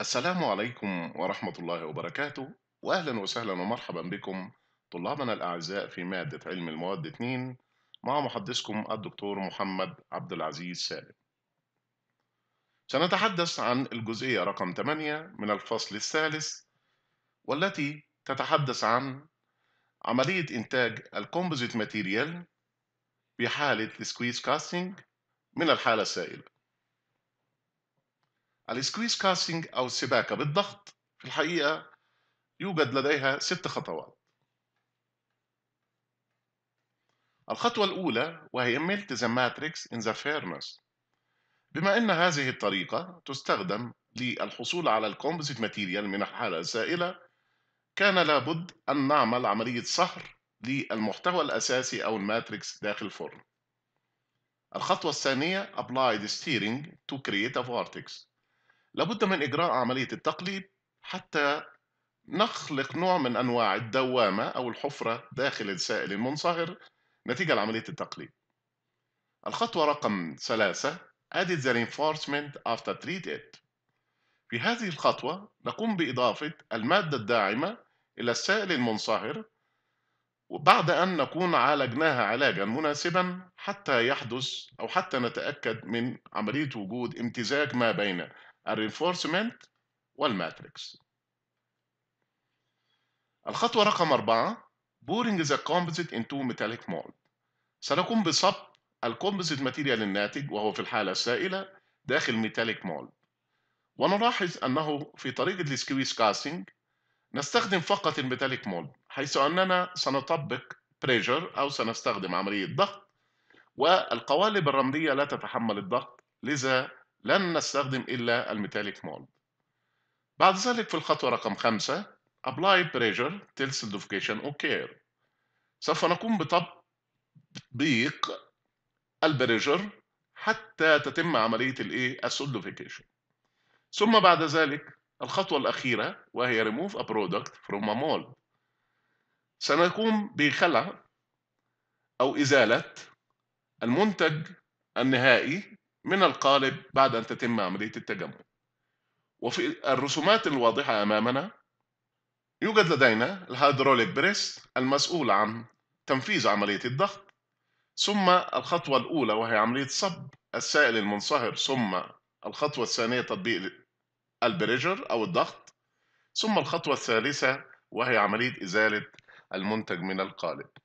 السلام عليكم ورحمة الله وبركاته وأهلا وسهلا ومرحبا بكم طلابنا الأعزاء في مادة علم المواد 2 مع محدثكم الدكتور محمد عبد العزيز سالم سنتحدث عن الجزئية رقم 8 من الفصل الثالث والتي تتحدث عن عملية إنتاج الكومبوزيت ماتيريال في حالة سكويز كاستنج من الحالة السائلة السكويز كاستنج أو السباكة بالضغط في الحقيقة يوجد لديها ست خطوات الخطوة الأولى وهي ملتزم ماتريكس إن ذا فيرنس بما أن هذه الطريقة تستخدم للحصول على الكومبوزيت ماتيريال من الحالة السائلة كان لابد أن نعمل عملية صهر للمحتوى الأساسي أو الماتريكس داخل الفرن الخطوة الثانية apply the steering to create a vortex لابد من إجراء عملية التقليب حتى نخلق نوع من أنواع الدوامة أو الحفرة داخل السائل المنصهر نتيجة لعملية التقليب الخطوة رقم ثلاثة Added the reinforcement after treated في هذه الخطوة نقوم بإضافة المادة الداعمة إلى السائل المنصهر وبعد أن نكون عالجناها علاجا مناسبا حتى يحدث أو حتى نتأكد من عملية وجود امتزاج ما بين الرينفورسمنت والماتريكس الخطوة رقم أربعة بورينج ذا كومبوزيت into metallic mold سنقوم بصب الكومبوزيت ماتيريال الناتج وهو في الحالة السائلة داخل ميتاليك مولد ونلاحظ أنه في طريقة السكويز كاستنج نستخدم فقط الميتاليك مولد حيث أننا سنطبق بريجر أو سنستخدم عملية ضغط والقوالب الرملية لا تتحمل الضغط لذا لن نستخدم إلا الميتاليك مولد بعد ذلك في الخطوة رقم خمسة Apply pressure till solidification occur سوف نقوم بتطبيق البريجر حتى تتم عملية الايه السوليديفيكيشن ثم بعد ذلك الخطوة الأخيرة وهي remove a product from a mold سنقوم بخلع أو إزالة المنتج النهائي من القالب بعد أن تتم عملية التجمد وفي الرسومات الواضحة أمامنا يوجد لدينا الهيدروليك بريس المسؤول عن تنفيذ عملية الضغط ثم الخطوة الأولى وهي عملية صب السائل المنصهر ثم الخطوة الثانية تطبيق البريجر أو الضغط ثم الخطوة الثالثة وهي عملية إزالة المنتج من القالب